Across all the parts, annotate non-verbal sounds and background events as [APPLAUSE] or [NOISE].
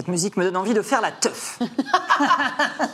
cette musique me donne envie de faire la teuf. [LAUGHS]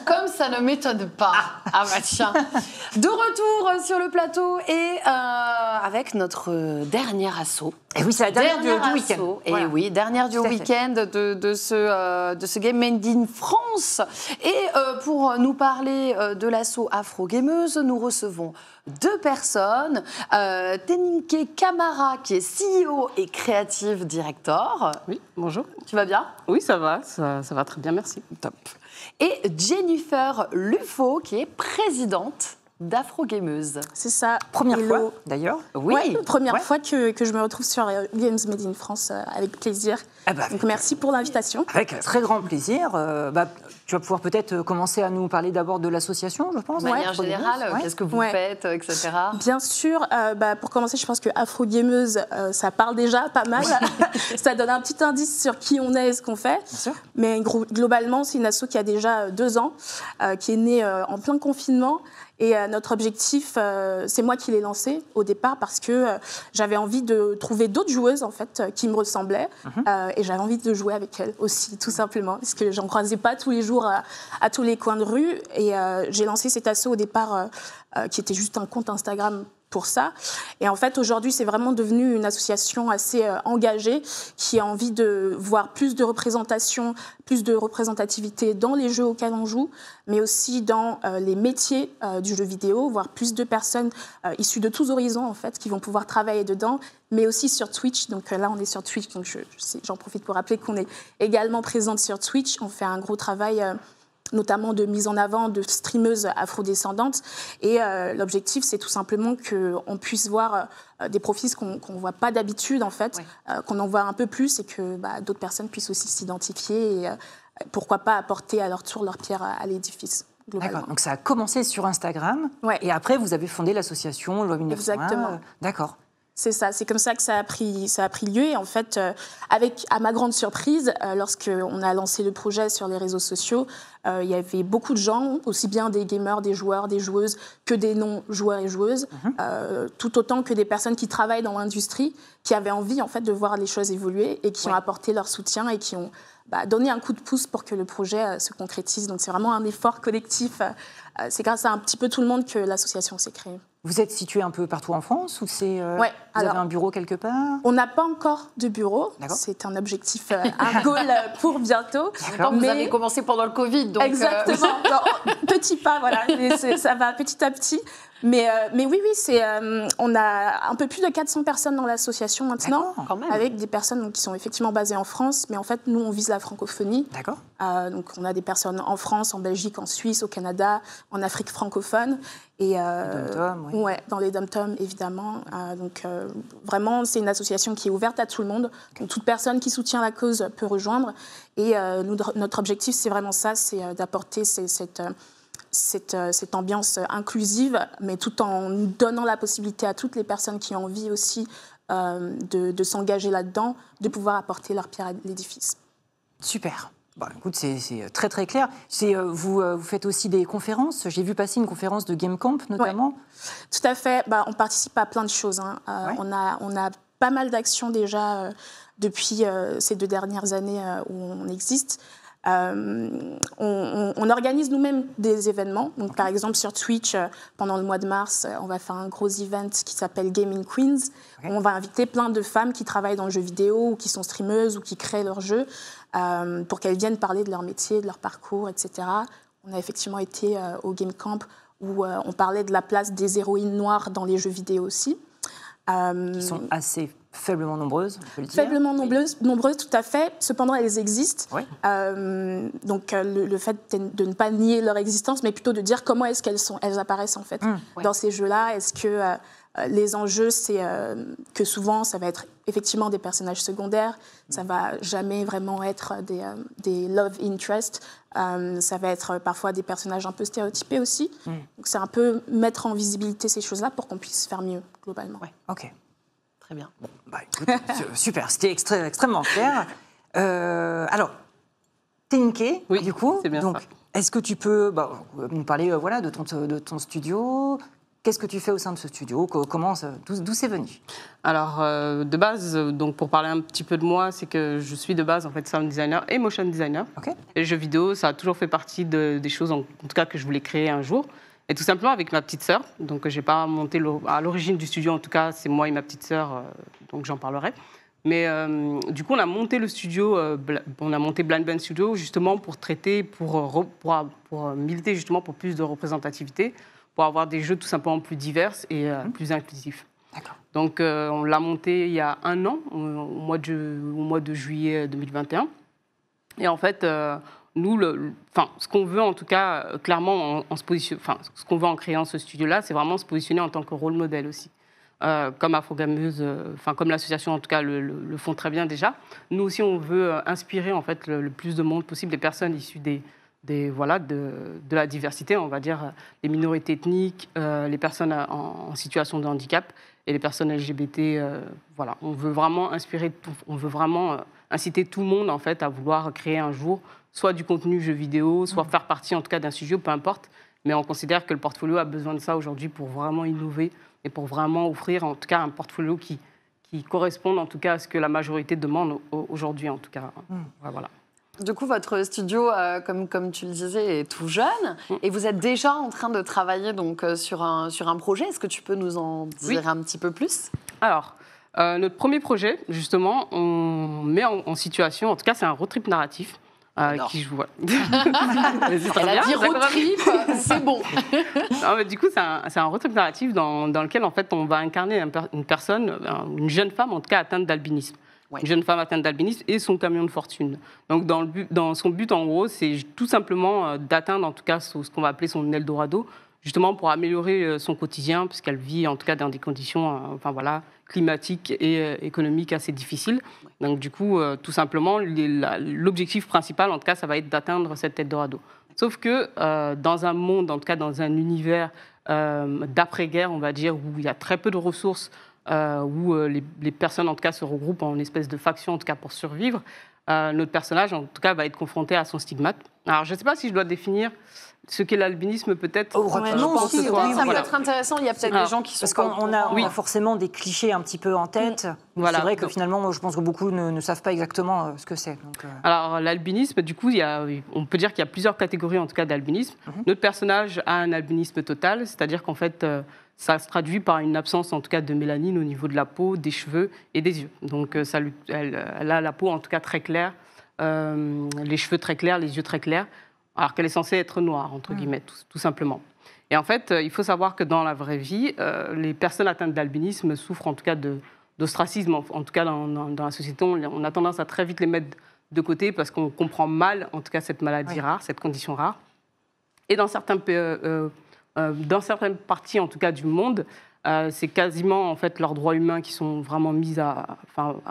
Comme ça ne m'étonne pas. Ah, machin. Bah, de retour sur le plateau et euh, avec notre euh, dernier assaut. Et eh oui, c'est la dernière, du, week-end. Et eh oui, dernière du week-end de, ce, euh, de ce Game Made in France. Et euh, pour nous parler de l'assaut afro-gameuse, nous recevons deux personnes. Euh, Teninke Kamara, qui est CEO et Creative Director. Oui, bonjour. Tu vas bien Oui, ça va, ça, va très bien, merci. Top. Et Jennifer Lufo, qui est présidente d'Afro-Gameuse. C'est ça. Première fois, d'ailleurs. Oui. première fois que, je me retrouve sur euh, Games Made in France euh, avec plaisir. Ah bah, Donc, merci pour l'invitation. Avec très grand plaisir. Euh, bah, tu vas pouvoir peut-être commencer à nous parler d'abord de l'association, je pense. De manière générale, qu'est-ce que vous faites, etc. Bien sûr. Bah, pour commencer, je pense que afro ça parle déjà pas mal. [LAUGHS] ça donne un petit indice sur qui on est et ce qu'on fait. Bien sûr. Mais globalement, c'est une asso qui a déjà deux ans, qui est née en plein confinement, et euh, notre objectif, euh, c'est moi qui l'ai lancé au départ parce que euh, j'avais envie de trouver d'autres joueuses en fait qui me ressemblaient mhm. et j'avais envie de jouer avec elles aussi, tout simplement, parce que j'en croisais pas tous les jours à, à tous les coins de rue. Et j'ai lancé cet assaut au départ qui était juste un compte Instagram pour ça. Et en fait, aujourd'hui, c'est vraiment devenu une association assez euh, engagée qui a envie de voir plus de représentation, plus de représentativité dans les jeux auxquels on joue, mais aussi dans euh, les métiers euh, du jeu vidéo, voir plus de personnes issues de tous horizons, en fait, qui vont pouvoir travailler dedans, mais aussi sur Twitch. Donc là, on est sur Twitch, donc j'en profite pour rappeler qu'on est également présente sur Twitch. On fait un gros travail notamment de mise en avant de streameuses afrodescendantes. Et euh, l'objectif, c'est tout simplement qu'on puisse voir euh, des profils qu'on ne voit pas d'habitude, en fait, euh, qu'on en voit un peu plus et que bah, d'autres personnes puissent aussi s'identifier et pourquoi pas apporter à leur tour leur pierre à, l'édifice. D'accord, donc ça a commencé sur Instagram et après vous avez fondé l'association Loi 1901. Exactement. D'accord. C'est ça, c'est comme ça que ça a pris, lieu. Et en fait, euh, avec, à ma grande surprise, euh, lorsqu'on a lancé le projet sur les réseaux sociaux, euh, il y avait beaucoup de gens, aussi bien des gamers, des joueurs, des joueuses, que des non-joueurs et joueuses, mhm. tout autant que des personnes qui travaillent dans l'industrie, qui avaient envie en fait de voir les choses évoluer et qui ont apporté leur soutien et qui ont bah, donné un coup de pouce pour que le projet se concrétise. Donc c'est vraiment un effort collectif. c'est grâce à un petit peu tout le monde que l'association s'est créée. Vous êtes situé un peu partout en France ou c'est euh, vous avez un bureau quelque part On n'a pas encore de bureau. C'est un objectif, euh, à un [LAUGHS] goal euh, pour bientôt. Mais... Vous avez commencé pendant le Covid, donc exactement. [LAUGHS] petit pas, voilà. ça va petit à petit. Mais, mais oui, oui, c'est on a un peu plus de 400 personnes dans l'association maintenant, quand même. avec des personnes qui sont effectivement basées en France, mais en fait nous on vise la francophonie. D'accord. donc on a des personnes en France, en Belgique, en Suisse, au Canada, en Afrique francophone, et, euh, dans, les dom évidemment. Euh, donc, euh, vraiment, c'est une association qui est ouverte à tout le monde. toute personne qui soutient la cause peut rejoindre. Et notre objectif, c'est vraiment ça, c'est d'apporter cette, ambiance inclusive, mais tout en donnant la possibilité à toutes les personnes qui ont envie aussi de, de s'engager là-dedans, de pouvoir apporter leur pierre à l'édifice. Super. Bah, écoute, c'est euh, très très clair. C'est euh, vous, euh, vous, faites aussi des conférences. J'ai vu passer une conférence de GameCamp notamment. Tout à fait. Bah, on participe à plein de choses. Hein. on, a, on a pas mal d'actions déjà depuis ces deux dernières années où on existe. on, organise nous-mêmes des événements. Donc, par exemple, sur Twitch, pendant le mois de mars, on va faire un gros event qui s'appelle Gaming Queens. On va inviter plein de femmes qui travaillent dans le jeu vidéo ou qui sont streameuses ou qui créent leurs jeux euh, pour qu'elles viennent parler de leur métier, de leur parcours, etc. On a effectivement été euh, au Game Camp où euh, on parlait de la place des héroïnes noires dans les jeux vidéo aussi. Qui sont assez faiblement nombreuses, Faiblement nombreuses, nombreuses, tout à fait. Cependant, elles existent. donc, le, fait de ne pas nier leur existence, mais plutôt de dire comment est-ce qu'elles elles apparaissent en fait hum. dans ces jeux-là. Est-ce que euh, les enjeux, c'est euh, que souvent, ça va être effectivement des personnages secondaires, ça va jamais vraiment être des, euh, love interest, ça va être parfois des personnages un peu stéréotypés aussi. Mm. Donc c'est un peu mettre en visibilité ces choses-là pour qu'on puisse faire mieux globalement. Ok, très bien. Bah, [LAUGHS] super, c'était extrêmement clair. alors, Tinké, du coup, est donc est-ce que tu peux bah, nous parler voilà, de de ton studio Qu'est-ce que tu fais au sein de ce studio Comment, d'où c'est venu Alors, euh, de base, euh, donc pour parler un petit peu de moi, c'est que je suis de base en fait sound designer et motion designer. Ok. Et jeux vidéo, ça a toujours fait partie des choses, en, tout cas que je voulais créer un jour. Et tout simplement avec ma petite sœur. Donc, j'ai pas monté à l'origine du studio. En tout cas, c'est moi et ma petite sœur. Euh, donc, j'en parlerai. Mais du coup, on a monté le studio, on a monté Blind Band Studio justement pour traiter, pour, pour militer justement pour plus de représentativité pour avoir des jeux tout simplement plus divers et euh, mhm. plus inclusifs. Donc euh, on l'a monté il y a un an, au, mois de, au, mois de, juillet 2021. Euh, et en fait, nous, le, enfin, ce qu'on veut en tout cas, clairement, en, se position, ce qu'on veut en créant ce studio-là, c'est vraiment se positionner en tant que rôle modèle aussi. Euh, comme Afrogameuse, enfin comme l'association en tout cas le, le, font très bien déjà. Nous aussi, on veut inspirer en fait le, plus de monde possible, des personnes issues des, voilà, de, la diversité, on va dire, les minorités ethniques, euh, les personnes en, situation de handicap et les personnes LGBT. Euh, voilà, on veut vraiment inspirer, on veut vraiment euh, inciter tout le monde en fait à vouloir créer un jour soit du contenu jeu vidéo, soit mmh. faire partie en tout cas d'un studio, peu importe. Mais on considère que le portfolio a besoin de ça aujourd'hui pour vraiment innover et pour vraiment offrir en tout cas un portfolio qui, qui corresponde en tout cas à ce que la majorité demande aujourd'hui en tout cas. Mmh. Voilà. Du coup, votre studio, euh, comme, comme tu le disais, est tout jeune mm. et vous êtes déjà en train de travailler donc, euh, sur, un, sur un projet. Est-ce que tu peux nous en dire un petit peu plus Alors, euh, notre premier projet, justement, on met en, situation, en tout cas, c'est un road trip narratif. qui joue. Ouais. [LAUGHS] Elle a dit road trip, c'est bon. [LAUGHS] non, mais du coup, c'est un, un road trip narratif dans, dans, lequel en fait on va incarner une personne, une jeune femme en tout cas atteinte d'albinisme une jeune femme atteinte d'albinisme et son camion de fortune. Donc dans, son but en gros, c'est tout simplement euh, d'atteindre en tout cas ce qu'on va appeler son Eldorado, justement pour améliorer euh, son quotidien, puisqu'elle vit en tout cas dans des conditions euh, enfin, voilà, climatiques et économiques assez difficiles. Donc du coup, tout simplement, l'objectif principal, en tout cas, ça va être d'atteindre cet Eldorado. Sauf que dans un monde, en tout cas dans un univers d'après-guerre, on va dire, où il y a très peu de ressources, euh, où euh, les, personnes en tout cas se regroupent en espèce de faction en tout cas pour survivre. Euh, notre personnage en tout cas va être confronté à son stigmate. Alors je ne sais pas si je dois définir ce qu'est l'albinisme peut-être. Oh, ouais, non, pense, ça peut être intéressant. Il y a peut-être des gens qui sont. Parce qu'on a, forcément des clichés un petit peu en tête. c'est vrai que finalement, je pense que beaucoup ne, savent pas exactement ce que c'est. Alors l'albinisme, du coup, il on peut dire qu'il y a plusieurs catégories en tout cas d'albinisme. Mhm. Notre personnage a un albinisme total, c'est-à-dire qu'en fait ça se traduit par une absence en tout cas de mélanine au niveau de la peau, des cheveux et des yeux. Donc euh, elle, a la peau en tout cas très claire, euh, les cheveux très clairs, les yeux très clairs, alors qu'elle est censée être noire, entre hmm. guillemets, tout, simplement. Et en fait, euh, il faut savoir que dans la vraie vie, les personnes atteintes d'albinisme souffrent en tout cas d'ostracisme. En, tout cas, dans, la société, on, a tendance à très vite les mettre de côté parce qu'on comprend mal, en tout cas, cette maladie rare, cette condition rare. Et dans certains euh, euh, dans certaines parties, en tout cas, du monde, euh, c'est quasiment en fait leurs droits humains qui sont vraiment mis à,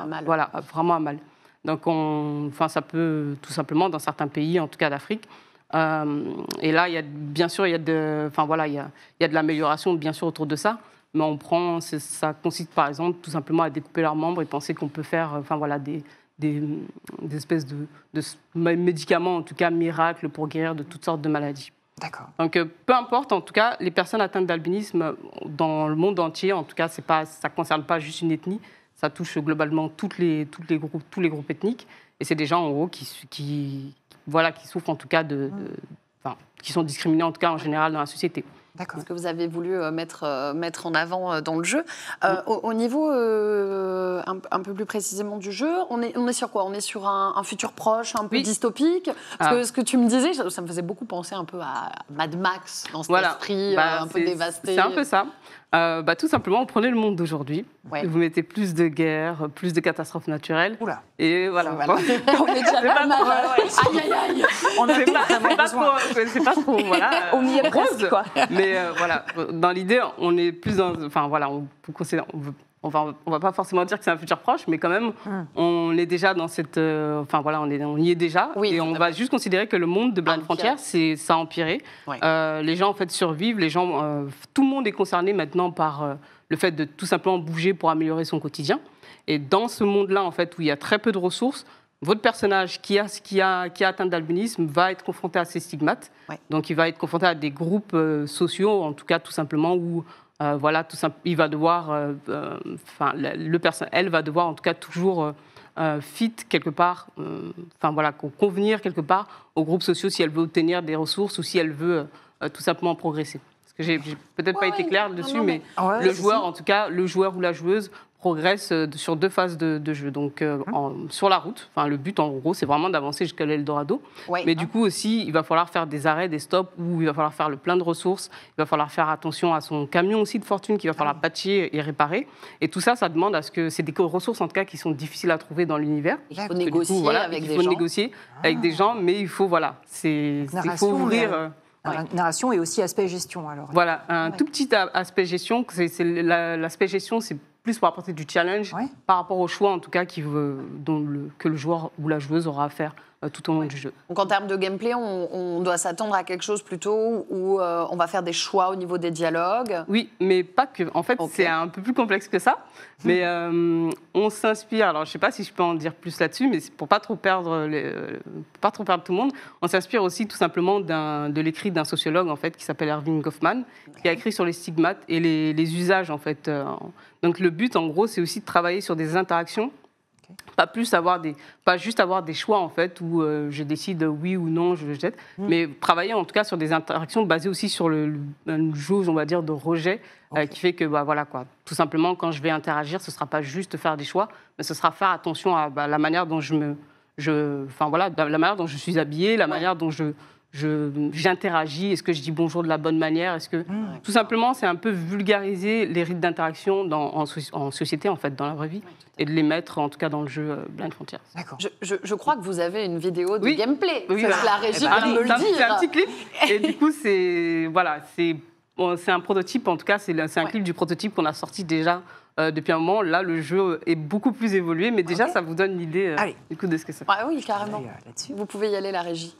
mal. voilà, vraiment à mal. Donc, enfin, ça peut tout simplement dans certains pays, en tout cas d'Afrique. Euh, et là, il y a, bien sûr, il y a de, enfin voilà, il y a, il y a de l'amélioration, bien sûr, autour de ça. Mais on prend, ça consiste par exemple tout simplement à découper leurs membres et penser qu'on peut faire, enfin voilà, des, des, des espèces de, de médicaments, en tout cas miracles, pour guérir de toutes sortes de maladies. Donc euh, peu importe, en tout cas, les personnes atteintes d'albinisme dans le monde entier, en tout cas, c'est pas, ça ne concerne pas juste une ethnie, ça touche globalement toutes les, groupes, tous les groupes ethniques. Et c'est des gens, en gros, qui, souffrent en tout cas de qui sont discriminés en tout cas en général dans la société. Ce que vous avez voulu euh, mettre, euh, mettre en avant euh, dans le jeu. au, niveau un, peu plus précisément du jeu, on est, on est sur quoi On est sur un, futur proche, un peu dystopique. Parce que ah. ce que tu me disais, ça me faisait beaucoup penser un peu à Mad Max, dans cet esprit bah, un peu dévasté. C'est un peu ça. bah, tout simplement, on prenait le monde d'aujourd'hui. Vous mettez plus de guerres, plus de catastrophes naturelles. Et voilà. [LAUGHS] on est déjà pas, mal. Aïe, On pas, pas, pas trop. [LAUGHS] on y est presque, quoi mais euh, voilà, dans l'idée, on est plus dans. Enfin, voilà, on, on on va, pas forcément dire que c'est un futur proche, mais quand même, ah. on est déjà dans cette. Euh, enfin voilà, on, est, on y est déjà. et on va juste considérer que le monde de Blind ah, frontière, c'est, ça a empiré. Euh, les gens, en fait, survivent. Les gens, tout le monde est concerné maintenant par le fait de tout simplement bouger pour améliorer son quotidien. Et dans ce monde-là, en fait, où il y a très peu de ressources, votre personnage qui a, qui a, qui a atteint d'albinisme va être confronté à ces stigmates. Donc, il va être confronté à des groupes euh, sociaux, en tout cas, tout simplement, où euh, voilà, tout simple, il va devoir, euh, enfin, le, elle va devoir, en tout cas, toujours fit quelque part, enfin voilà, convenir quelque part aux groupes sociaux si elle veut obtenir des ressources ou si elle veut tout simplement progresser. J'ai peut-être pas été clair dessus, mais, ah le joueur, en tout cas, le joueur ou la joueuse progresse euh, sur deux phases de, jeu. Donc, euh, hein sur la route, enfin, le but en gros, c'est vraiment d'avancer jusqu'à l'Eldorado. mais hein. du coup aussi, il va falloir faire des arrêts, des stops, où il va falloir faire le plein de ressources, il va falloir faire attention à son camion aussi de fortune qu'il va falloir ah. patcher et réparer. Et tout ça, ça demande à ce que c'est des ressources en tout cas qui sont difficiles à trouver dans l'univers. Il faut négocier avec voilà, avec il faut négocier avec des ah. gens, mais il faut voilà, c'est il faut ouvrir. Hein. Euh, narration et aussi aspect gestion. Alors. Voilà, un tout petit aspect gestion. L'aspect gestion, c'est plus pour apporter du challenge par rapport au choix, en tout cas, que le joueur ou la joueuse aura à faire euh, tout au long du jeu. Donc en termes de gameplay, on, doit s'attendre à quelque chose plutôt où euh, on va faire des choix au niveau des dialogues. Oui, mais pas que. En fait, c'est un peu plus complexe que ça. [LAUGHS] Mais euh, on s'inspire. Alors je ne sais pas si je peux en dire plus là-dessus, mais pour pas trop perdre, pas trop perdre tout le monde, on s'inspire aussi tout simplement de l'écrit d'un sociologue en fait qui s'appelle Erving Goffman, qui a écrit sur les stigmates et les, les usages en fait. Donc le but, en gros, c'est aussi de travailler sur des interactions pas plus avoir des, pas juste avoir des choix en fait où euh, je décide oui ou non, je le jette, hmm. mais travailler en tout cas sur des interactions basées aussi sur le, une on va dire, de rejet, euh, qui fait que bah, voilà quoi. Tout simplement, quand je vais interagir, ce sera pas juste faire des choix, mais ce sera faire attention à bah, la manière dont je me, je, enfin voilà, la manière dont je suis habillée, la manière dont je j'interagis, est-ce que je dis bonjour de la bonne manière, est-ce que ah, tout simplement c'est un peu vulgariser les rites d'interaction en, en, société en fait dans la vraie vie et de les mettre en tout cas dans le jeu euh, Blind Frontiers. D'accord. Je, crois que vous avez une vidéo de gameplay. Oui, la régie eh ben, vient me le dire. C'est un petit clip [LAUGHS] et du coup c'est voilà c'est c'est un prototype en tout cas c'est un clip du prototype qu'on a sorti déjà euh, depuis un moment. Là, le jeu est beaucoup plus évolué, mais déjà, ça vous donne l'idée idée euh, du de ce que c'est. Ah oui, carrément. Vous pouvez y aller, la régie.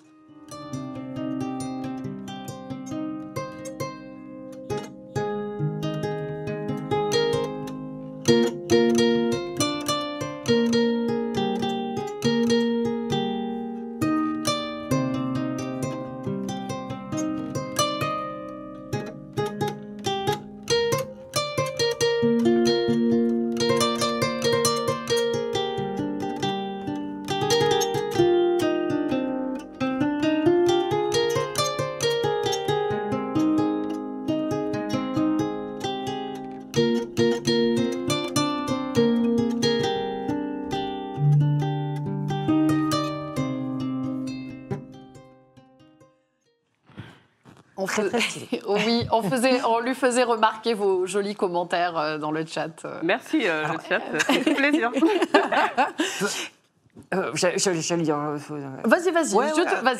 [LAUGHS] oui, on, lui faisait remarquer vos jolis commentaires euh, dans le chat. Merci, chat, c'est un plaisir. Vas-y, vas-y.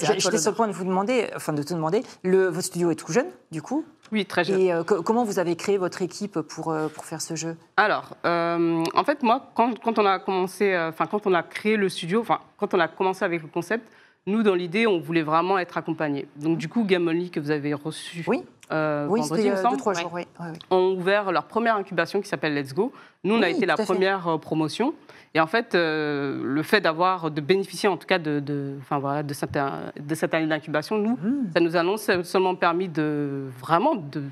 Je J'étais sur le point de vous demander, enfin de te demander, le, votre studio est tout jeune, du coup Oui, très jeune. Et euh, comment vous avez créé votre équipe pour, euh, pour faire ce jeu Alors, en fait, moi, quand, quand on a commencé, enfin, quand on a créé le studio, enfin, quand on a commencé avec le concept, nous, dans l'idée, on voulait vraiment être accompagnés. Donc, du coup, Only, que vous avez reçu oui. Euh, vendredi, ont ouvert leur première incubation qui s'appelle Let's Go. Nous, on a été la première euh, promotion. Et en fait, euh, le fait d'avoir, de bénéficier en tout cas de, enfin, voilà, de, cette, euh, de cette année d'incubation, nous, hmm. ça nous a non seulement permis de vraiment de,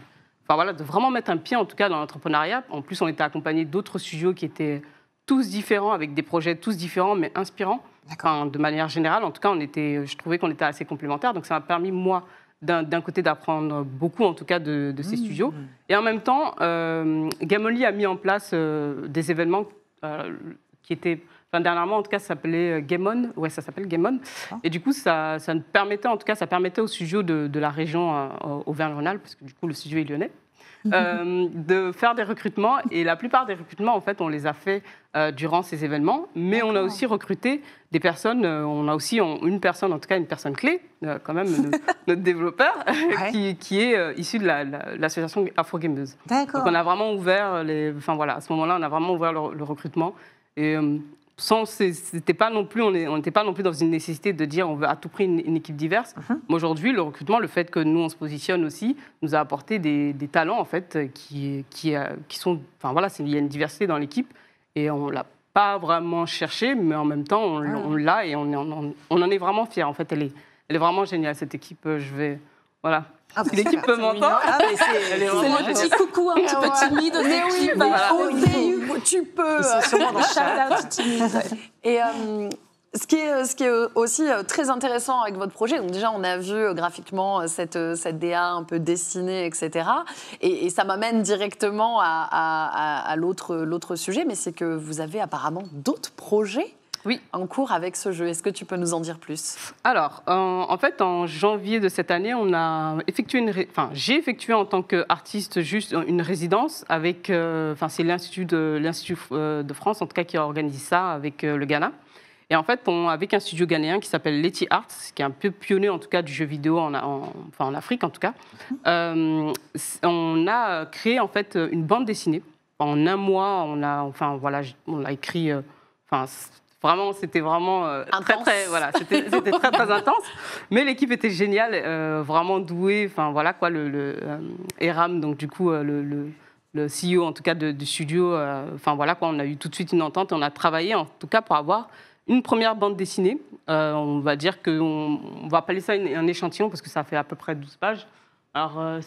enfin, voilà, de vraiment mettre un pied en tout cas dans l'entrepreneuriat. En plus, on était accompagné d'autres studios qui étaient tous différents, avec des projets tous différents, mais inspirants de manière générale, en tout cas, on était, euh, je trouvais qu'on était assez complémentaires. Donc ça m'a permis, moi, d'un côté d'apprendre beaucoup, en tout cas, de, ces mmh. studios. Et en même temps, euh, Gamoli a mis en place euh, des événements euh, qui étaient... Enfin, dernièrement, en tout cas, ça s'appelait Game On. Ouais, ça s'appelle Game On. Et du coup, ça, ça permettait, en tout cas, ça permettait aux studios de, de la région Auvergne-Rhône-Alpes, parce que du coup, le studio est lyonnais, euh, de faire des recrutements. Et la plupart des recrutements, en fait, on les a fait euh, durant ces événements. Mais on a aussi recruté des personnes. Euh, on a aussi une personne, en tout cas une personne clé, quand même, notre, [LAUGHS] développeur, [LAUGHS] qui, qui, est issu de l'association Afro Gameuse. Donc on a vraiment ouvert les. Enfin voilà, à ce moment-là, on a vraiment ouvert le, le recrutement. Et sans c'était pas non plus on n'était pas non plus dans une nécessité de dire on veut à tout prix une, équipe diverse. Uh-huh. Mais aujourd'hui, le recrutement, le fait que nous on se positionne aussi, nous a apporté des, talents en fait qui qui, euh, qui sont enfin voilà, il y a une diversité dans l'équipe et on l'a pas vraiment cherché, mais en même temps on, ah. l'a et on, on, on, en est vraiment fier. En fait, elle est elle est vraiment géniale cette équipe. Je vais voilà. Ah, L'équipe peut m'entendre. Ah, c'est le petit coucou un petit peu timide. Mais tu peux. C'est sûrement dans le Et euh, ce qui, est, euh, ce qui, est, aussi euh, très intéressant avec votre projet, donc déjà on a vu graphiquement cette, cette DA un peu dessinée, etc. Et, ça m'amène directement à, à, à l'autre sujet, mais c'est que vous avez apparemment d'autres projets oui. en cours avec ce jeu. Est-ce que tu peux nous en dire plus Alors, en, fait, en janvier de cette année, on a effectué j'ai effectué en tant qu'artiste juste une résidence avec, euh, enfin, c'est l'institut de l'institut euh, de France en tout cas qui a organisé ça avec euh, le Ghana. Et en fait, avec un studio ghanéen qui s'appelle Letty Arts, qui est un peu pionnier en tout cas du jeu vidéo en, Afrique en tout cas, on a créé en fait une bande dessinée. En un mois, on a, enfin voilà, on a écrit, Vraiment, c'était vraiment euh, très, très, voilà, c'était très, très intense. Mais l'équipe était géniale, euh, vraiment douée. Enfin, voilà quoi, le, euh, Eram, donc du coup, le, le, CEO en tout cas du studio, enfin voilà quoi, on a eu tout de suite une entente. On a travaillé en tout cas pour avoir une première bande dessinée. on va dire qu'on on va appeler ça un échantillon parce que ça fait à peu près 12 pages. Alors, euh,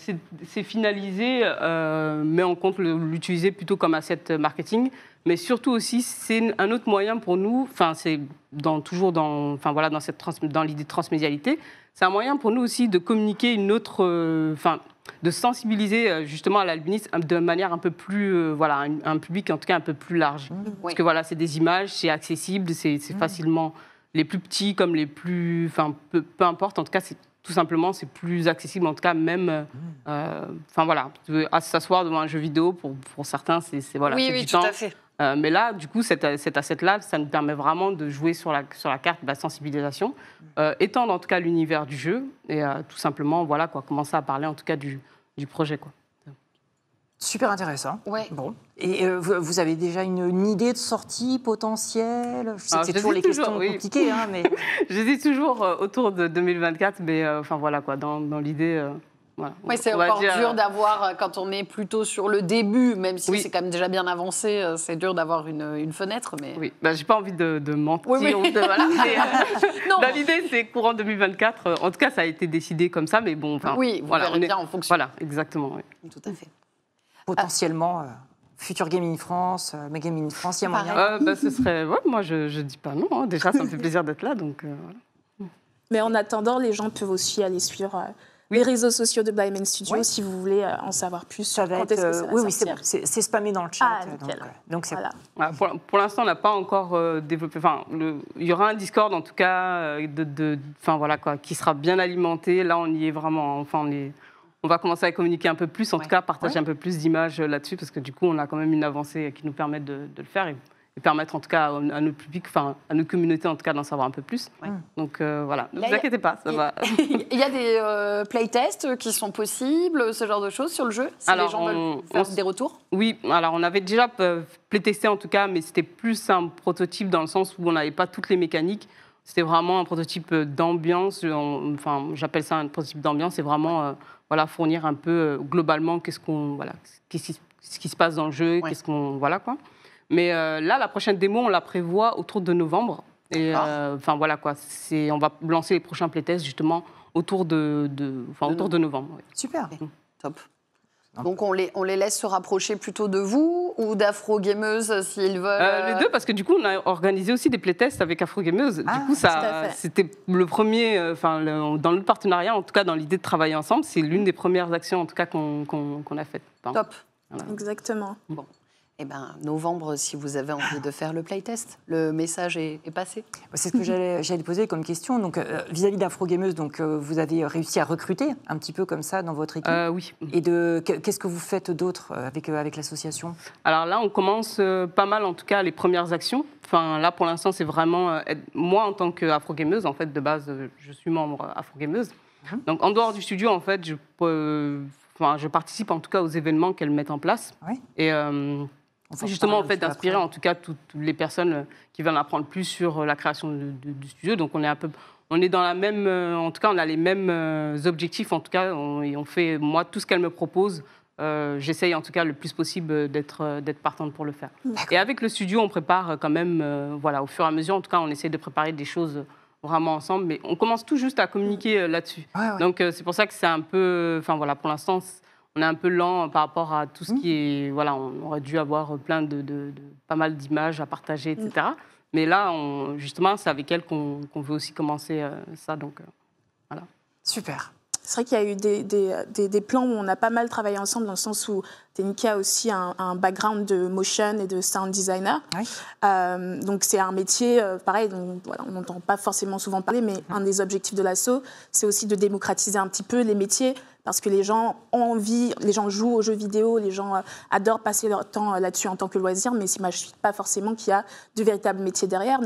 c'est finalisé, euh, mais on compte l'utiliser plutôt comme asset marketing. Mais surtout aussi, c'est un autre moyen pour nous, enfin, c'est dans, toujours dans, enfin, voilà, dans, cette dans l'idée de transmédialité, c'est un moyen pour nous aussi de communiquer une autre, euh, enfin, de sensibiliser justement à l'albinisme de manière un peu plus, voilà, un, public en tout cas un peu plus large. Mmh. Parce que voilà, c'est des images, c'est accessible, c'est mmh. facilement les plus petits comme les plus, enfin, peu importe, en tout cas, c'est tout simplement, c'est plus accessible, en tout cas, même. Euh, mmh. euh, enfin, voilà, s'asseoir devant un jeu vidéo, pour, pour certains, c'est voilà, oui, oui, du tout temps. à fait. Euh, mais là, du coup, cette, cet asset-là, ça nous permet vraiment de jouer sur la, sur la carte de la sensibilisation, mmh. euh, étendre en tout cas l'univers du jeu et tout simplement, voilà, quoi, commencer à parler en tout cas du, du projet. Quoi. Super intéressant. Ouais. Bon. Et euh, vous, avez déjà une, idée de sortie potentielle Je c'est toujours les questions compliquées, hein, mais... [LAUGHS] J'hésite toujours euh, autour de 2024, mais euh, enfin voilà quoi, dans, dans l'idée... oui, c'est encore dur d'avoir, quand on est plutôt sur le début, même si c'est quand même déjà bien avancé, c'est dur d'avoir une, une, fenêtre. Mais... Oui, ben, j'ai pas envie de, de mentir. Oui, oui. De, voilà, [LAUGHS] l'idée, c'est courant 2024. En tout cas, ça a été décidé comme ça, mais bon, enfin, oui, voilà, on est... bien en fonction. Voilà, exactement. Tout à fait potentiellement euh, Futur Gaming France, euh, mais Gaming France, il y a moyen. Euh, bah, ce serait, moi je, ne dis pas non. Hein. Déjà, ça me fait plaisir d'être là, donc. Euh, mais en attendant, les gens peuvent aussi aller suivre. Les réseaux sociaux de Byman Studio, si vous voulez en savoir plus ça va être, Oui, oui, c'est spammé dans le chat. Ah, donc, voilà. Ah, pour, l'instant, on n'a pas encore développé. Enfin, il y aura un Discord en tout cas, de, de, voilà quoi, qui sera bien alimenté. Là, on y est vraiment. Enfin, on on va commencer à communiquer un peu plus, en tout cas partager un peu plus d'images euh, là-dessus, parce que du coup, on a quand même une avancée qui nous permet de, le faire et, permettre en tout cas à, nos publics, enfin à nos communautés en tout cas d'en savoir un peu plus. Mm. Donc euh, voilà, ne vous inquiétez pas, ça va. [LAUGHS] Il y a des euh, playtests qui sont possibles, ce genre de choses sur le jeu, si alors, les gens veulent faire des retours Oui, alors on avait déjà playtesté en tout cas, mais c'était plus un prototype dans le sens où on n'avait pas toutes les mécaniques. C'était vraiment un prototype euh, d'ambiance. Euh, enfin, j'appelle ça un prototype d'ambiance. C'est vraiment euh, voilà, fournir un peu globalement qu'est-ce qu'on voilà, -ce qui, se passe dans le jeu, qu'est-ce qu'on voilà quoi. Mais là, la prochaine démo, on la prévoit autour de novembre. Et enfin voilà quoi, c'est on va lancer les prochains playtests justement autour de, autour novembre. de novembre. Super, mm. top. Donc on les, on les laisse se rapprocher plutôt de vous ou dafro Gameuse s'ils veulent euh, Les euh, deux, parce que du coup, on a organisé aussi des playtests avec afro Gameuse du ah, coup, ça, c'était le premier, euh, enfin, dans le partenariat, en tout cas dans l'idée de travailler ensemble, c'est l'une des premières actions en tout cas qu'on a faites. Hein. Top. Exactement. Bon eh ben, novembre, si vous avez envie de faire le playtest, le message est, passé. Bah, c'est ce que j'allais poser comme question. Donc, euh, vis-à-vis d'Afrogameuse, donc euh, vous avez réussi à recruter un petit peu comme ça dans votre équipe. Euh, oui. Et de qu'est-ce que vous faites d'autre avec avec l'association Alors là, on commence pas mal, en tout cas, les premières actions. Enfin, là, pour l'instant, c'est vraiment moi en tant qu'Afrogameuse. En fait, de base, je suis membre Afrogameuse. Mhm. Donc, en dehors du studio, en fait, je, participe en tout cas aux événements qu'elles mettent en place. Et justement en fait d'inspirer en tout cas toutes, les personnes euh, qui veulent apprendre plus sur euh, la création du studio. Donc on est un peu, on est dans la même, euh, en tout cas on a les mêmes objectifs. En tout cas, on, on fait moi tout ce qu'elle me propose. J'essaye en tout cas le plus possible d'être d'être partante pour le faire. Et avec le studio, on prépare quand même, voilà, au fur et à mesure. En tout cas, on essaie de préparer des choses vraiment ensemble, mais on commence tout juste à communiquer là-dessus. Donc c'est pour ça que c'est un peu, enfin voilà, pour l'instant on est un peu lent euh, par rapport à tout ce mmh. qui est. Voilà, on aurait dû avoir euh, plein de, pas mal d'images à partager, etc. Mmh. Mais là, on, justement, c'est avec elle qu'on veut aussi commencer euh, ça. Donc, voilà. Super. C'est vrai qu'il y a eu des, plans où on a pas mal travaillé ensemble, dans le sens où Ténica a aussi un, background de motion et de sound designer. donc c'est un métier, pareil, dont, on n'entend pas forcément souvent parler, mais mmh. un des objectifs de l'asso c'est aussi de démocratiser un petit peu les métiers parce que les gens ont envie, les gens jouent aux jeux vidéo, les gens euh, adorent passer leur temps euh, là-dessus en tant que loisir, mais s'imaginent pas forcément qu'il y a de véritables métiers derrière.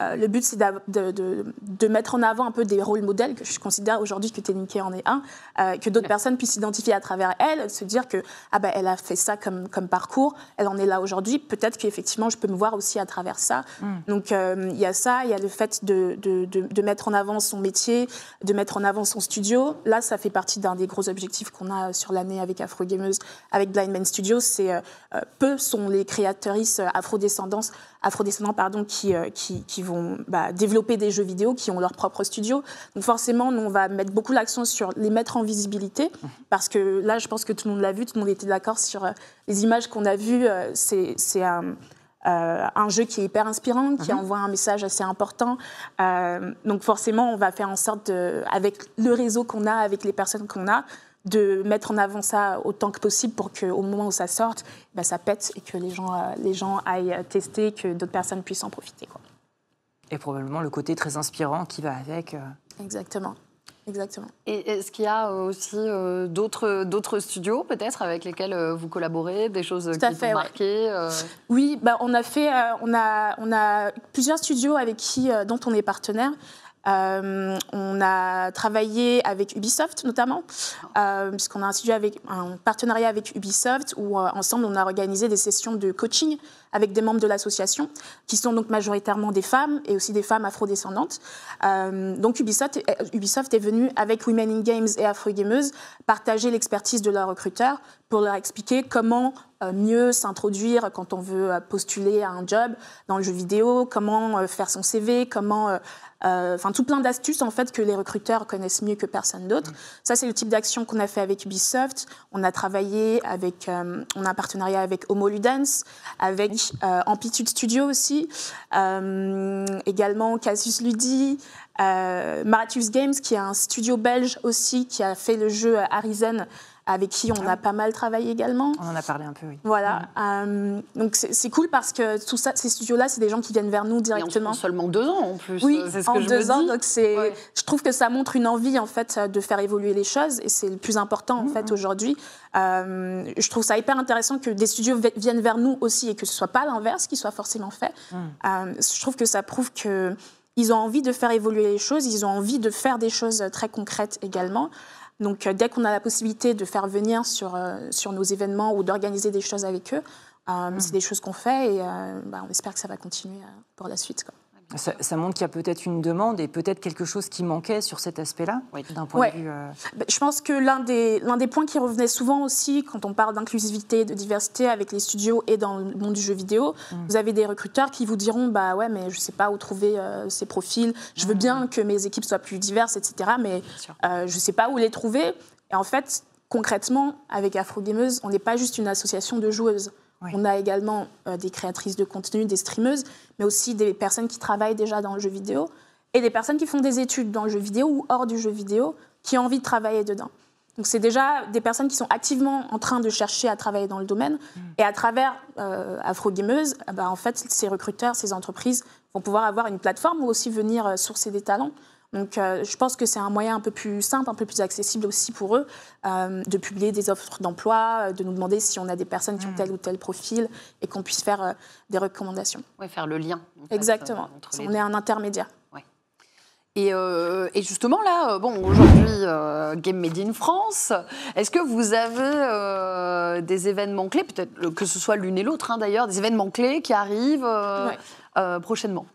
Euh, le but, c'est de, mettre en avant un peu des rôles modèles, que je considère aujourd'hui que Télinké en est un, euh, que d'autres personnes puissent s'identifier à travers elle, se dire que ah ben, elle a fait ça comme, comme parcours, elle en est là aujourd'hui, peut-être qu'effectivement, je peux me voir aussi à travers ça. Hmm. Donc, euh, il y a ça, il y a le fait de, mettre en avant son métier, de mettre en avant son studio. Là, ça fait partie d'un des gros objectifs qu'on a sur l'année avec Afro Gameuse, avec Blind Man Studios, c'est peu sont les créatrices afro afrodescendants pardon, qui, euh, qui, qui vont bah, développer des jeux vidéo, qui ont leur propre studio. Donc forcément, on va mettre beaucoup l'accent sur les mettre en visibilité, parce que là, je pense que tout le monde l'a vu, tout le monde était d'accord sur euh, les images qu'on a vues. Euh, c'est, un, jeu qui est hyper inspirant, qui mhm. envoie un message assez important. donc forcément, on va faire en sorte, avec le réseau qu'on a, avec les personnes qu'on a, de mettre en avant ça autant que possible pour qu'au moment où ça sorte, bah, ça pète et que les gens, euh, les gens aillent tester, que d'autres personnes puissent en profiter. Quoi. Et probablement le côté très inspirant qui va avec. Euh. Exactement. Exactement. Et est-ce qu'il y a euh, aussi d'autres, studios peut-être avec lesquels vous collaborez, des choses qui vous marquées Oui, bah, on a fait, on a, on a plusieurs studios avec qui, dont on est partenaire. Euh, on a travaillé avec Ubisoft notamment, euh, puisqu'on a institué un partenariat avec Ubisoft où euh, ensemble on a organisé des sessions de coaching avec des membres de l'association, qui sont donc majoritairement des femmes et aussi des femmes afrodescendantes. donc Ubisoft, Ubisoft est venu avec Women in Games et Afro partager l'expertise de leurs recruteurs pour leur expliquer comment euh, mieux s'introduire quand on veut euh, postuler à un job dans le jeu vidéo, comment euh, faire son CV, comment enfin tout plein d'astuces en fait que les recruteurs connaissent mieux que personne d'autre. Mm. Ça c'est le type d'action qu'on a fait avec Ubisoft. On a travaillé avec, on a un partenariat avec Homo Ludens, avec Amplitude Studio aussi, également Casus Ludi. Marathus Games, qui est un studio belge aussi, qui a fait le jeu Arisen avec qui on ah a pas mal travaillé également. On en a parlé un peu, oui. Voilà. Mm. Euh, donc c'est cool parce que tout ça, ces studios-là, c'est des gens qui viennent vers nous directement. Et en seulement deux ans en plus. Oui, euh, en deux ans. Donc c'est, je trouve que ça montre une envie en fait euh, de faire évoluer les choses et c'est le plus important en mm, fait mm. aujourd'hui. je trouve ça hyper intéressant que des studios viennent vers nous aussi et que ce soit pas l'inverse qui soit forcément fait. je trouve que ça prouve que ils ont envie de faire évoluer les choses, ils ont envie de faire des choses euh, très concrètes également. Donc euh, dès qu'on a la possibilité de faire venir sur, euh, sur nos événements ou d'organiser des choses avec eux, c'est mmh. des choses qu'on fait et bah, on espère que ça va continuer pour la suite. Ça, montre qu'il y a peut-être une demande et peut-être quelque chose qui manquait sur cet aspect-là, d'un point de vue. Euh, bah, je pense que l'un des, l'un des points qui revenait souvent aussi quand on parle d'inclusivité, de diversité avec les studios et dans le monde du jeu vidéo, mm. vous avez des recruteurs qui vous diront Bah ouais, mais je sais pas où trouver euh, ces profils, je veux mm. bien que mes équipes soient plus diverses, etc., mais je euh, je sais pas où les trouver. Et en fait, concrètement, avec Afro Gameuse, on n'est pas juste une association de joueuses. On a également euh, des créatrices de contenu, des streameuses, mais aussi des personnes qui travaillent déjà dans le jeu vidéo et des personnes qui font des études dans le jeu vidéo ou hors du jeu vidéo qui ont envie de travailler dedans. Donc c'est déjà des personnes qui sont activement en train de chercher à travailler dans le domaine mm. et à travers euh, Afrogameuse, Afro eh ben, en fait, ces recruteurs, ces entreprises vont pouvoir avoir une plateforme ou aussi venir euh, sourcer des talents. Donc euh, je pense que c'est un moyen un peu plus simple, un peu plus accessible aussi pour eux euh, de publier des offres d'emploi, euh, de nous demander si on a des personnes qui ont mm. tel ou tel profil et qu'on puisse faire des recommandations. Oui, faire le lien. Exactement. on est un intermédiaire. Ouais. Et, justement, là, bon, aujourd'hui, Game Made in France, est-ce que vous avez des événements clés, peut-être que ce soit l'une et l'autre hein, d'ailleurs, des événements clés qui arrivent prochainement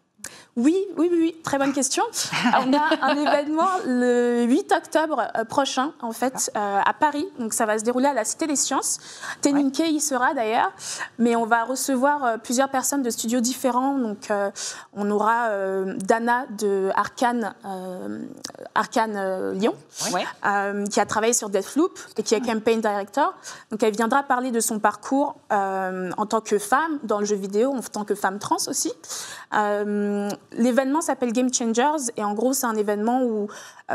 oui, oui, oui, très bonne question. [LAUGHS] on a un événement le 8 octobre euh, prochain, en fait, euh, à Paris. Donc ça va se dérouler à la Cité des Sciences. Teninke y sera d'ailleurs, mais on va recevoir euh, plusieurs personnes de studios différents. Donc on aura Dana de Arcane, Lyon, qui a travaillé sur Deathloop et qui est campaign director. Donc elle viendra parler de son parcours en tant que femme dans le jeu vidéo, en tant que femme trans aussi l'événement s'appelle Game Changers et en gros c'est un événement euh,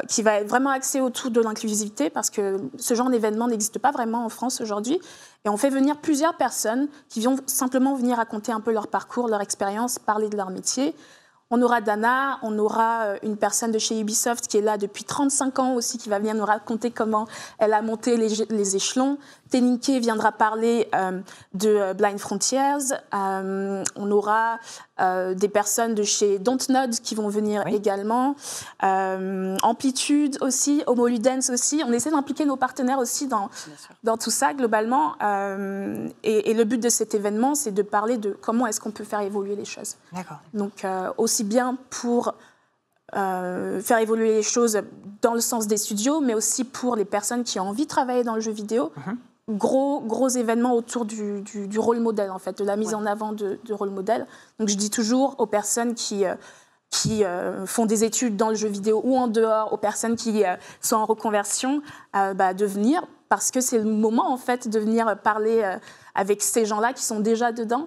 qui va être vraiment axé autour de l'inclusivité parce que ce genre d'événement n'existe pas vraiment en France aujourd'hui. Et on fait venir plusieurs personnes qui vont simplement venir raconter un peu leur parcours, leur expérience, parler de leur métier. On aura Dana, on aura euh, une personne de chez Ubisoft qui est là depuis 35 ans aussi, qui va venir nous raconter comment elle a monté les échelons. Teninke viendra parler euh, de euh, Blind Frontiers. Euh, on aura des personnes de chez Dontnod qui vont venir également. Amplitude aussi, Homoludens aussi. On essaie d'impliquer nos partenaires aussi dans, dans tout ça globalement. Et, le but de cet événement, c'est de parler de comment est-ce qu'on peut faire évoluer les choses. Donc aussi bien pour faire évoluer les choses dans le sens des studios, mais aussi pour les personnes qui ont envie de travailler dans le jeu vidéo, mhm gros, gros événements autour du, rôle modèle, en fait, de la mise en avant de, rôle modèle. Donc je dis toujours aux personnes qui, euh, qui euh, font des études dans le jeu vidéo ou en dehors, aux personnes qui euh, sont en reconversion, bah, de venir parce que c'est le moment en fait de venir parler avec ces gens-là qui sont déjà dedans.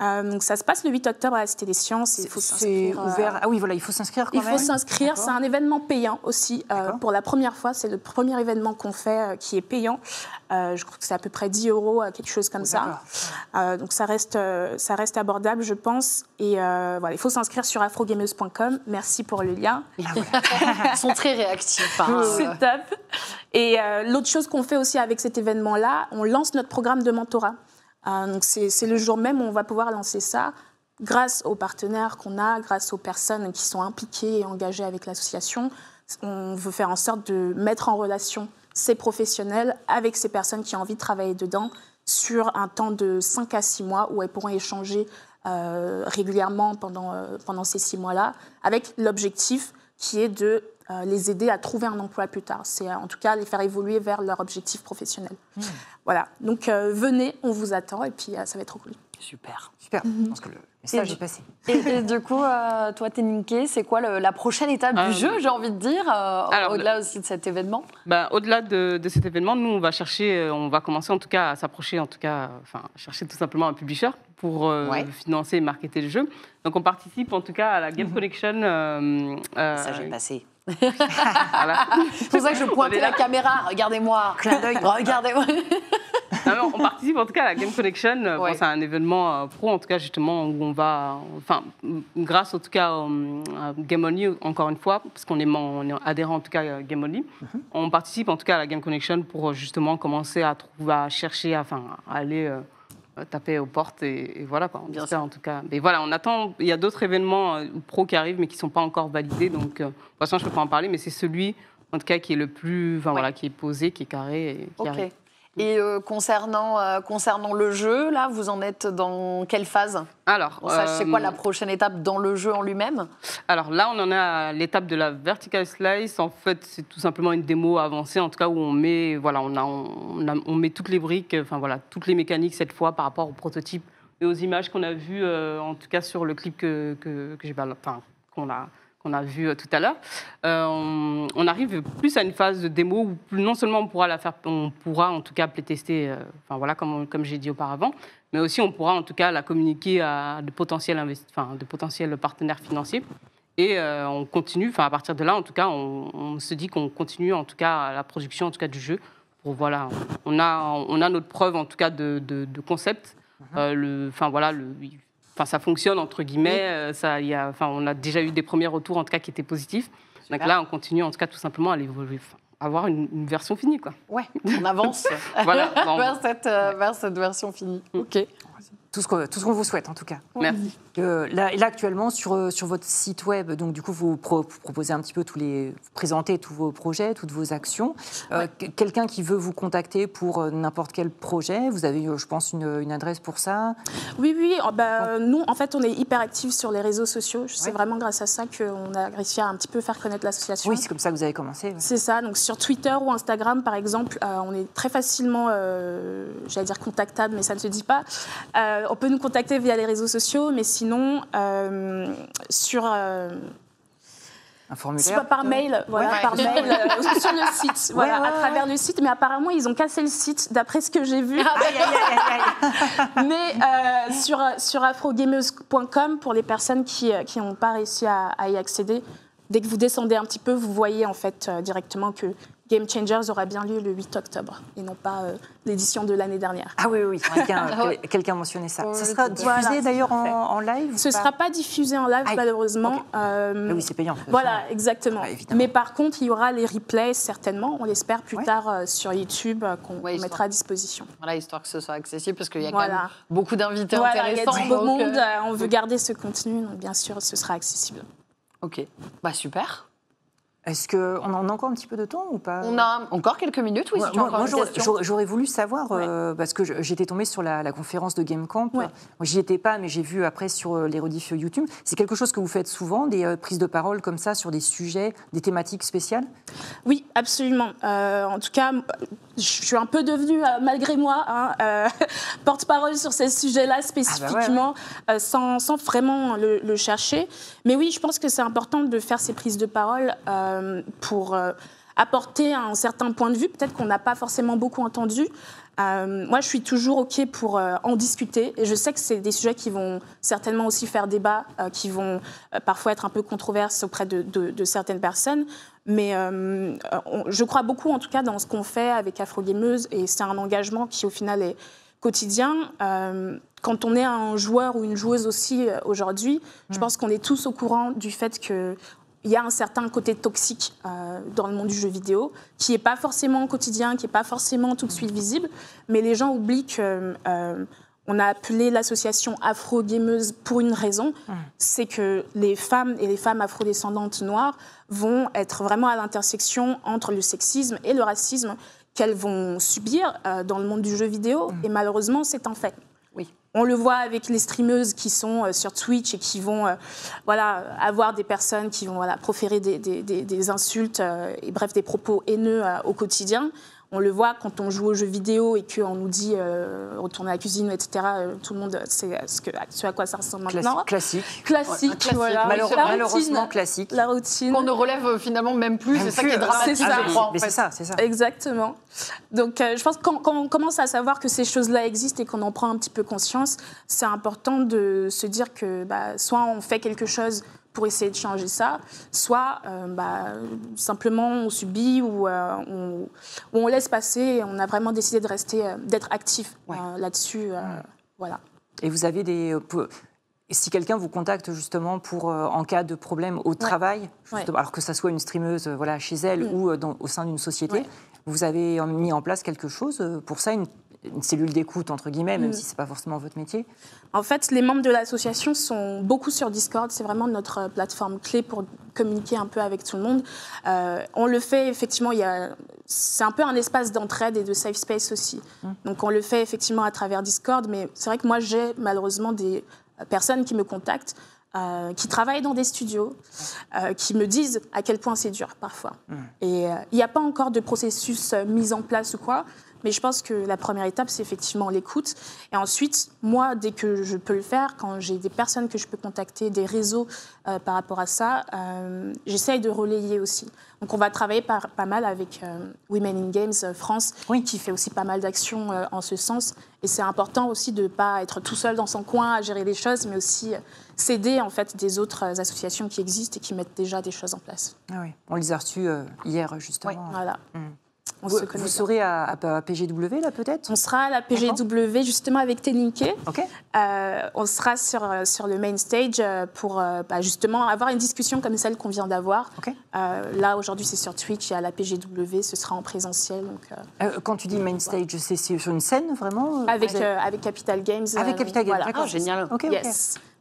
Euh, donc ça se passe le 8 octobre à la Cité des Sciences. Il faut s'inscrire. Euh, ouvert... Ah oui, voilà, il faut s'inscrire quand il même. Il faut s'inscrire. C'est un événement payant aussi. Euh, pour la première fois, c'est le premier événement qu'on fait qui est payant. je crois que c'est à peu près 10 euros, quelque chose comme oh, ça. donc ça reste, ça reste abordable, je pense. Et voilà, il faut s'inscrire sur afrogameuse.com. Merci pour le lien. Ah [LAUGHS] Ils sont très réactifs. Hein. C'est top. Et euh, l'autre chose qu'on fait aussi avec cet événement-là, on lance notre programme de mentorat. Euh, donc c'est le jour même où on va pouvoir lancer ça grâce aux partenaires qu'on a, grâce aux personnes qui sont impliquées et engagées avec l'association. On veut faire en sorte de mettre en relation ces professionnels avec ces personnes qui ont envie de travailler dedans sur un temps de 5 à 6 mois où elles pourront échanger euh, régulièrement pendant, pendant ces 6 mois-là avec l'objectif qui est de euh, les aider à trouver un emploi plus tard. C'est euh, en tout cas les faire évoluer vers leur objectif professionnel. Hmm. Voilà, donc euh, venez, on vous attend et puis ça va être trop cool. Super. Super. Mhm. Je pense que le message est passé. Et, du coup, toi, t'es C'est quoi la prochaine étape du jeu, j'ai envie de dire, au-delà aussi de cet événement bah, Au-delà de, cet événement, nous, on va chercher, on va commencer en tout cas à s'approcher, en tout cas, enfin, chercher tout simplement un publisher pour financer et marketer le jeu. Donc, on participe en tout cas à la Game Connection. Mhm. Collection. ça, j'ai passé. C'est pour ça que je pointe la caméra. Regardez-moi. Clin d'œil. Regardez-moi. on participe en tout cas à la Game Connection euh, c'est un événement euh, pro, en tout cas, justement, où on va. Enfin, grâce en tout cas à Game Only, encore une fois, parce qu'on est, on est adhérent en tout cas à Game Only, mm-hmm. on participe en tout cas à la Game Connection pour justement commencer à trouver, à chercher, enfin, à, aller. Euh, euh, taper aux portes et, voilà quoi. Bien ça en tout cas. Mais voilà, on attend. Il y a d'autres événements euh, pro qui arrivent mais qui sont pas encore validés. Donc, euh, de toute façon, je peux pas en parler, mais c'est celui en tout cas qui est le plus, voilà, qui est posé, qui est carré. Et qui arrive. Et euh, concernant, euh, concernant le jeu, là, vous en êtes dans quelle phase Alors, on c'est quoi euh, la prochaine étape dans le jeu en lui-même Alors là, on en est à l'étape de la vertical slice. En fait, c'est tout simplement une démo avancée, en tout cas où on met, voilà, on, a, on, met toutes les briques, enfin voilà, toutes les mécaniques cette fois par rapport au prototype et aux images qu'on a vues, en tout cas sur le clip que, que, j'ai, enfin, qu'on a qu'on a vu euh, tout à l'heure, euh, on, arrive plus à une phase de démo où non seulement on pourra la faire, on pourra en tout cas playtester, euh, enfin voilà comme, comme j'ai dit auparavant, mais aussi on pourra en tout cas la communiquer à de potentiels, enfin, de potentiels partenaires financiers. Et on continue, enfin à partir de là, en tout cas, on, se dit qu'on continue en tout cas la production en tout cas du jeu. Pour, voilà, on a, on a notre preuve en tout cas de, concept. Mm-hmm. le, enfin voilà, le, enfin, ça fonctionne, entre guillemets. Euh, ça, y enfin, on a déjà eu des premiers retours, en tout cas, qui étaient positifs. Donc là, on continue, en tout cas, tout simplement à l'évoluer avoir une, version finie. Quoi. Ouais, on avance [LAUGHS] voilà, [LAUGHS] vers, cette, euh, vers, cette, version finie. Mm. OK tout ce qu'on vous souhaite en tout cas. Merci. Euh, là, là, actuellement sur, euh, sur votre site web, donc du coup vous, proposez un petit peu tous les, présenter tous vos projets, toutes vos actions. Euh, quelqu'un qui veut vous contacter pour n'importe quel projet, vous avez je pense une, adresse pour ça. Oui oui, oh, bah, nous en fait on est hyper actifs sur les réseaux sociaux. C'est vraiment grâce à ça qu'on a réussi à un petit peu faire connaître l'association. Oui c'est comme ça que vous avez commencé. C'est ça donc sur Twitter ou Instagram par exemple, on est très facilement, j'allais dire contactable mais ça ne se dit pas euh, on peut nous contacter via les réseaux sociaux, mais sinon, euh, sur. Euh, par mail, voilà, par [LAUGHS] sur le site, voilà, à travers le site. Mais apparemment, ils ont cassé le site, d'après ce que j'ai vu. Ah, [LAUGHS] mais sur, sur afrogameuse.com, pour les personnes qui n'ont pas réussi à, y accéder, dès que vous descendez un petit peu, vous voyez en fait directement que Game Changers aura bien lieu le 8 octobre et non pas euh, l'édition de l'année dernière. Ah oui, oui, quelqu'un a [LAUGHS] ah mentionnait ça. Ce ça sera diffusé d'ailleurs en, live Ce ne sera pas diffusé en live, malheureusement. Euh, Mais oui, c'est payant. Voilà, exactement. Mais par contre, il y aura les replays, certainement, on l'espère plus tard euh, sur YouTube, qu'on mettra à disposition. Voilà, histoire que ce soit accessible, parce qu'il y a quand même beaucoup d'invités intéressants. Il y a du monde, on veut garder ce contenu, donc bien sûr, ce sera accessible. Ok, bah super. Est-ce qu'on en a encore un petit peu de temps ou pas On a encore quelques minutes, oui, moi, moi, j'aurais, voulu savoir, euh, parce que j'étais tombée sur la, conférence de GameCamp. Ouais. Moi, j'y étais pas, mais j'ai vu après sur euh, les YouTube. C'est quelque chose que vous faites souvent, des euh, prises de parole comme ça sur des sujets, des thématiques spéciales Oui, absolument. en tout cas, je suis un peu devenue, malgré moi, hein, [LAUGHS] porte-parole sur ces sujets-là ah, bah spécifiquement, sans, vraiment le, chercher. Mais oui, je pense que c'est important de faire ces prises de parole. Euh, euh, pour euh, apporter un certain point de vue, peut-être qu'on n'a pas forcément beaucoup entendu. Euh, moi, je suis toujours OK pour en discuter. Et je sais que c'est des sujets qui vont certainement aussi faire débat, qui vont parfois être un peu controverses auprès de, certaines personnes. Mais je crois beaucoup, en tout cas, dans ce qu'on fait avec Afro Gameuse. Et c'est un engagement qui, au final, est quotidien. quand on est un joueur ou une joueuse aussi aujourd'hui, je mmh. pense qu'on est tous au courant du fait que il y a un certain côté toxique euh, dans le monde du jeu vidéo, qui n'est pas forcément quotidien, qui n'est pas forcément tout de suite visible, mais les gens oublient qu'on euh, a appelé l'association Afro-Gameuse pour une raison, c'est que les femmes et les femmes afrodescendantes noires vont être vraiment à l'intersection entre le sexisme et le racisme qu'elles vont subir euh, dans le monde du jeu vidéo, mm. et malheureusement c'est un fait. On le voit avec les streameuses qui sont euh, sur Twitch et qui vont euh, voilà, avoir des personnes qui vont voilà, proférer des, insultes euh, et bref des propos haineux au quotidien. On le voit quand on joue aux jeux vidéo et qu'on nous dit euh, retourner à la cuisine, etc. Euh, tout le monde sait ce, que, à quoi ça ressemble maintenant. Classique. Classique, voilà. la malheureusement classique. La routine. Qu'on ne relève euh, finalement même plus, c'est ça qui est dramatique. C'est ah ça, c'est ça, Exactement. Donc je pense que quand, on commence à savoir que ces choses-là existent et qu'on en prend un petit peu conscience, c'est important de se dire que bah, soit on fait quelque chose pour essayer de changer ça, soit euh, bah, simplement on subit ou, euh, on, laisse passer. on a vraiment décidé de rester, euh, d'être actif là-dessus, voilà. Et vous avez des si quelqu'un vous contacte justement pour en cas de problème au travail, alors que ça soit une streameuse voilà chez elle mm. ou au sein d'une société, vous avez mis en place quelque chose pour ça, une une cellule d'écoute, entre guillemets, même mm. si ce n'est pas forcément votre métier En fait, les membres de l'association sont beaucoup sur Discord. C'est vraiment notre euh, plateforme clé pour communiquer un peu avec tout le monde. Euh, on le fait effectivement, c'est un peu un espace d'entraide et de safe space aussi. Mm. Donc on le fait effectivement à travers Discord, mais c'est vrai que moi j'ai malheureusement des euh, personnes qui me contactent qui travaillent dans des studios, qui me disent à quel point c'est dur parfois. Mm. Et il n'y a pas encore de processus mis en place ou quoi, mais je pense que la première étape, c'est effectivement l'écoute. Et ensuite, moi, dès que je peux le faire, quand j'ai des personnes que je peux contacter, des réseaux euh, par rapport à ça, euh, j'essaye de relayer aussi. Donc on va travailler pas mal avec euh, Women in Games France, qui fait aussi pas mal d'actions en ce sens. Et c'est important aussi de ne pas être tout seul dans son coin à gérer les choses, mais aussi s'aider en fait des autres associations qui existent et qui mettent déjà des choses en place. Ah on les a reçues hier justement. voilà. Mmh vous, se serez à, à, PGW, là, peut-être On sera à la PGW, justement, avec Téninke. Euh, on sera sur, euh, sur le main stage euh, pour bah, justement avoir une discussion comme celle qu'on vient d'avoir. là, aujourd'hui, c'est sur Twitch et à la PGW, ce sera en présentiel. Donc, quand tu dis main stage, c'est sur une scène, vraiment Avec, avec Capital Games. Avec Capital Games, d'accord. Ah, génial.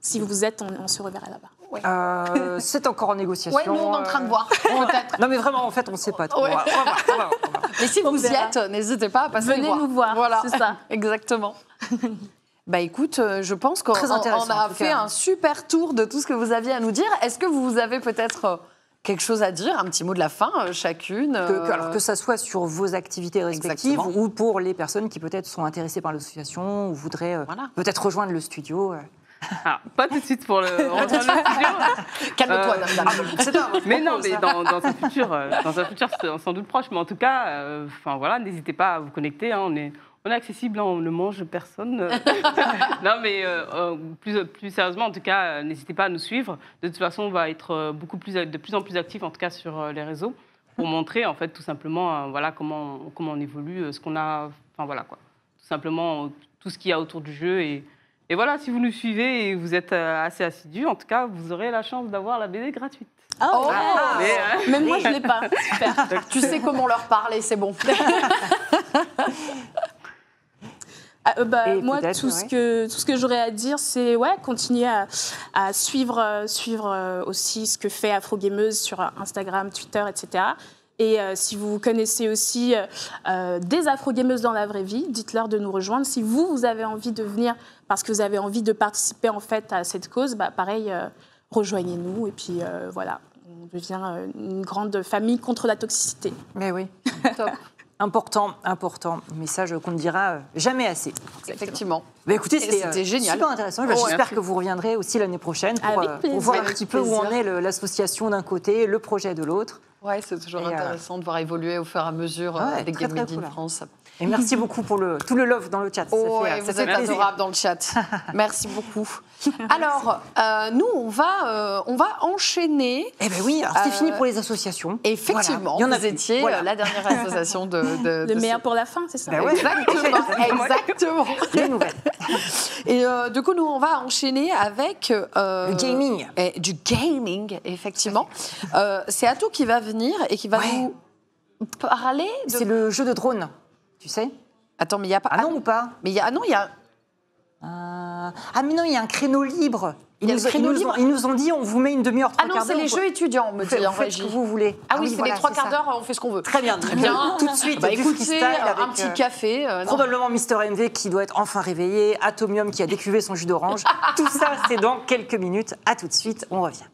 Si vous êtes, on, on se reverra là-bas. Euh, c'est encore en négociation. Oui, nous, on est en train de euh, voir. non, mais vraiment, en fait, on ne sait pas trop. mais si vous y êtes, n'hésitez pas à passer Venez nous voir. Voilà, c'est ça. [LAUGHS] Exactement. Bah écoute, euh, je pense qu'on a fait un super tour de tout ce que vous aviez à nous dire. Est-ce que vous avez peut-être quelque chose à dire, un petit mot de la fin chacune. Que, que, ça soit sur vos activités respectives ou pour les personnes qui peut-être sont intéressées par l'association ou voudraient peut-être rejoindre le studio. Ah, pas tout de suite pour le [LAUGHS] rejoindre le studio. Calme-toi, euh, Mais non, mais euh, dans, un futur, dans un futur sans doute proche, mais en tout cas, euh, enfin voilà, n'hésitez pas à vous connecter. Hein. on est on est accessible, hein. on ne mange personne. [LAUGHS] [LAUGHS] non, mais euh, plus, plus sérieusement, en tout cas, n'hésitez pas à nous suivre. De toute façon, on va être beaucoup plus, de plus en plus actifs, en tout cas sur les réseaux, pour mmh. montrer, en fait, tout simplement, voilà comment, comment on évolue, ce qu'on a, enfin voilà quoi, tout simplement tout ce qu'il y a autour du jeu et et voilà, si vous nous suivez et vous êtes euh, assez assidus, en tout cas, vous aurez la chance d'avoir la BD gratuite. Ah ah, mais, euh, [LAUGHS] moi, je ne l'ai pas. Super. [LAUGHS] tu sais comment leur parler, c'est bon. [LAUGHS] Ah, euh, bah, moi, tout, ce que, tout ce que j'aurais à dire, c'est ouais, continuer à, suivre, suivre aussi ce que fait Afro Gameuse sur Instagram, Twitter, etc. Et si vous connaissez aussi des Afro Gameuses dans la vraie vie, dites-leur de nous rejoindre. Si vous, vous avez envie de venir parce que vous avez envie de participer en fait à cette cause, bah, pareil, euh, rejoignez-nous et puis euh, voilà, on devient euh, une grande famille contre la toxicité. Mais oui, [LAUGHS] top. Important, important. Message qu'on ne dira jamais assez. Effectivement. Mais bah, écoutez, c'était génial. Super intéressant. Bah, oh, j'espère que vous reviendrez aussi l'année prochaine pour, pour, voir un petit peu où en est l'association d'un côté, le projet de l'autre. Ouais, c'est toujours euh, intéressant de voir évoluer au fur et à mesure euh, des Game France. Et merci beaucoup pour le, tout le love dans le chat. vous êtes adorable dans le chat. [LAUGHS] merci beaucoup. Alors, euh, nous, on va, on va enchaîner. Eh bien oui, c'est fini pour les associations. Effectivement, vous étiez la dernière association de. [LAUGHS] le meilleur pour la fin, c'est ça ben Exactement. [LAUGHS] Et du coup, nous, on va enchaîner avec. le gaming. Et, du gaming, effectivement. c'est Atou qui va venir venir et qui va nous parler de... C'est le jeu de drone, tu sais Attends, mais il y a pas... Ah non, ou pas Mais y a... ah non, il y a... Euh... Ah mais non, il y a un créneau libre ils, nous, ils, nous ont, dit on vous met une demi-heure, trois ah non, c'est les jeux étudiants, me dit vous en fait, ce que vous voulez. Ah, oui, ah c'est les trois quarts d'heure, on fait ce qu'on veut. Très bien, très bien. Tout de suite, bah, avec... un petit euh, café. Euh, probablement Mister MV qui doit être enfin réveillé, Atomium qui a décuvé son jus d'orange. [LAUGHS] tout ça, c'est dans quelques minutes. À tout de suite, on revient.